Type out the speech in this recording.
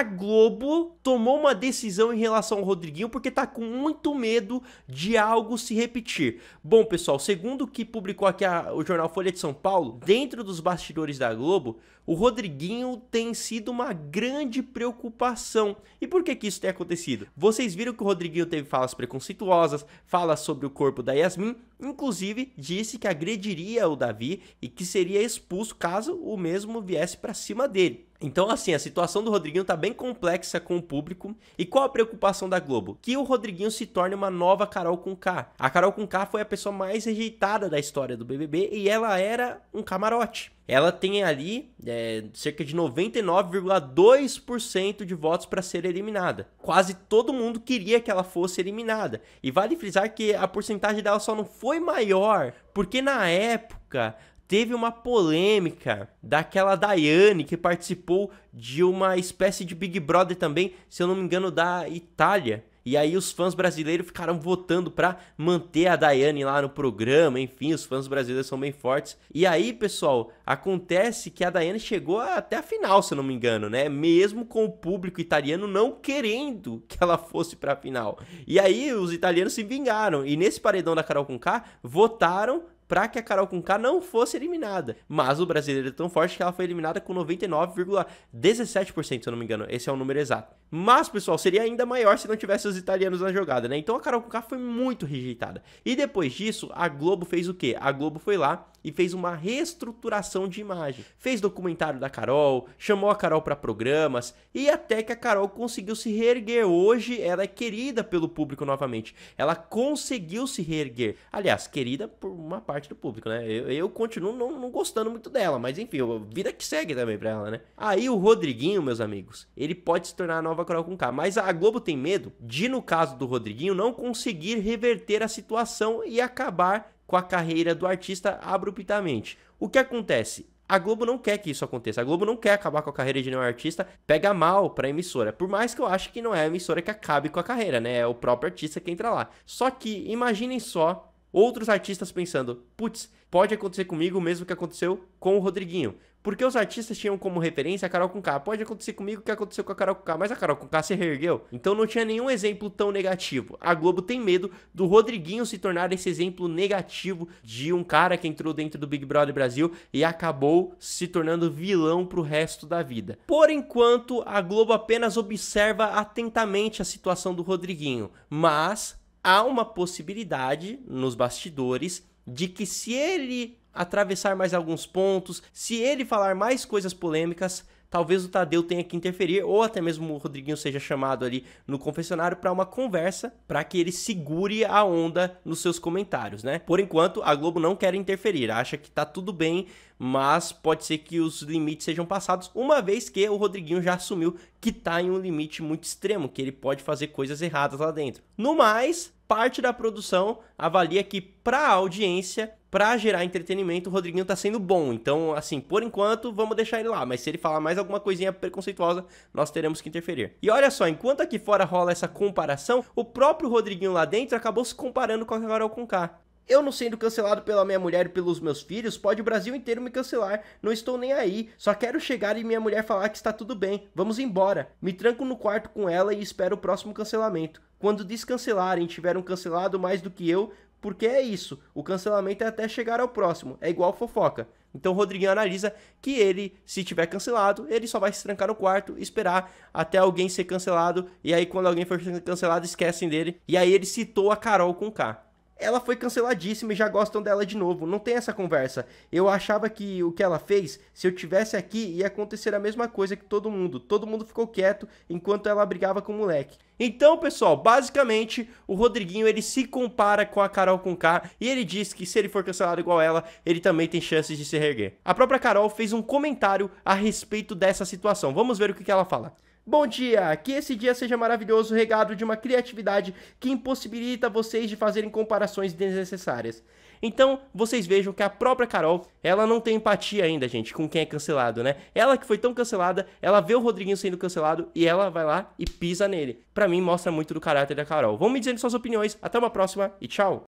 a Globo tomou uma decisão em relação ao Rodriguinho porque tá com muito medo de algo se repetir. Bom, pessoal, segundo o que publicou aqui a, o jornal Folha de São Paulo, dentro dos bastidores da Globo, o Rodriguinho tem sido uma grande preocupação. E por que que isso tem acontecido? Vocês viram que o Rodriguinho teve falas preconceituosas, falas sobre o corpo da Yasmin, inclusive disse que agrediria o Davi e que seria expulso caso o mesmo viesse para cima dele. Então, assim, a situação do Rodriguinho tá bem complexa com o público. E qual a preocupação da Globo? Que o Rodriguinho se torne uma nova Carol com K. A Carol com K foi a pessoa mais rejeitada da história do BBB e ela era um camarote. Ela tem ali é, cerca de 99,2% de votos para ser eliminada. Quase todo mundo queria que ela fosse eliminada. E vale frisar que a porcentagem dela só não foi maior porque na época teve uma polêmica daquela Daiane que participou de uma espécie de Big Brother também, se eu não me engano, da Itália. E aí os fãs brasileiros ficaram votando para manter a Daiane lá no programa, enfim, os fãs brasileiros são bem fortes. E aí, pessoal, acontece que a Daiane chegou até a final, se eu não me engano, né? Mesmo com o público italiano não querendo que ela fosse para a final. E aí os italianos se vingaram e nesse paredão da Carol com K votaram para que a Carol Conká não fosse eliminada. Mas o brasileiro é tão forte que ela foi eliminada com 99,17%, se eu não me engano. Esse é o número exato. Mas, pessoal, seria ainda maior se não tivesse os italianos na jogada, né? Então a Carol Conká foi muito rejeitada. E depois disso, a Globo fez o quê? A Globo foi lá e fez uma reestruturação de imagem. Fez documentário da Carol, chamou a Carol para programas e até que a Carol conseguiu se reerguer. Hoje ela é querida pelo público novamente. Ela conseguiu se reerguer. Aliás, querida por uma parte parte do público, né? Eu, eu continuo não, não, gostando muito dela, mas enfim, vida que segue também pra ela, né? Aí o Rodriguinho, meus amigos, ele pode se tornar a nova Carol com K, mas a Globo tem medo de, no caso do Rodriguinho, não conseguir reverter a situação e acabar com a carreira do artista abruptamente. O que acontece? A Globo não quer que isso aconteça. A Globo não quer acabar com a carreira de nenhum artista. Pega mal pra emissora. Por mais que eu acho que não é a emissora que acabe com a carreira, né? É o próprio artista que entra lá. Só que imaginem só outros artistas pensando, putz, pode acontecer comigo o mesmo que aconteceu com o Rodriguinho. Porque os artistas tinham como referência a Carol K. Pode acontecer comigo o que aconteceu com a Carol K, mas a Carol K se reergueu. Então não tinha nenhum exemplo tão negativo. A Globo tem medo do Rodriguinho se tornar esse exemplo negativo de um cara que entrou dentro do Big Brother Brasil e acabou se tornando vilão pro resto da vida. Por enquanto, a Globo apenas observa atentamente a situação do Rodriguinho, mas há uma possibilidade nos bastidores de que se ele atravessar mais alguns pontos, se ele falar mais coisas polêmicas, talvez o Tadeu tenha que interferir, ou até mesmo o Rodriguinho seja chamado ali no confessionário para uma conversa, para que ele segure a onda nos seus comentários, né? Por enquanto, a Globo não quer interferir, acha que tá tudo bem, mas pode ser que os limites sejam passados, uma vez que o Rodriguinho já assumiu que tá em um limite muito extremo, que ele pode fazer coisas erradas lá dentro. No mais, parte da produção avalia que para a audiência para gerar entretenimento, o Rodriguinho tá sendo bom. Então, assim, por enquanto, vamos deixar ele lá. Mas se ele falar mais alguma coisinha preconceituosa, nós teremos que interferir. E olha só, enquanto aqui fora rola essa comparação, o próprio Rodriguinho lá dentro acabou se comparando com a Carol Conká. Eu não sendo cancelado pela minha mulher e pelos meus filhos, pode o Brasil inteiro me cancelar. Não estou nem aí. Só quero chegar e minha mulher falar que está tudo bem. Vamos embora. Me tranco no quarto com ela e espero o próximo cancelamento. Quando descancelarem, tiveram cancelado mais do que eu, porque é isso. O cancelamento é até chegar ao próximo. É igual fofoca. Então o Rodriguinho analisa que ele, se tiver cancelado, ele só vai se trancar no quarto, esperar até alguém ser cancelado. E aí, quando alguém for cancelado, esquecem dele. E aí ele citou a Carol com K ela foi canceladíssima e já gostam dela de novo. Não tem essa conversa. Eu achava que o que ela fez, se eu tivesse aqui, ia acontecer a mesma coisa que todo mundo. Todo mundo ficou quieto enquanto ela brigava com o moleque. Então, pessoal, basicamente, o Rodriguinho ele se compara com a Carol K e ele diz que se ele for cancelado igual ela, ele também tem chances de se reerguer. A própria Carol fez um comentário a respeito dessa situação. Vamos ver o que ela fala. Bom dia! Que esse dia seja maravilhoso, regado de uma criatividade que impossibilita vocês de fazerem comparações desnecessárias. Então, vocês vejam que a própria Carol, ela não tem empatia ainda, gente, com quem é cancelado, né? Ela que foi tão cancelada, ela vê o Rodriguinho sendo cancelado e ela vai lá e pisa nele. Para mim, mostra muito do caráter da Carol. Vão me dizendo suas opiniões. Até uma próxima e tchau!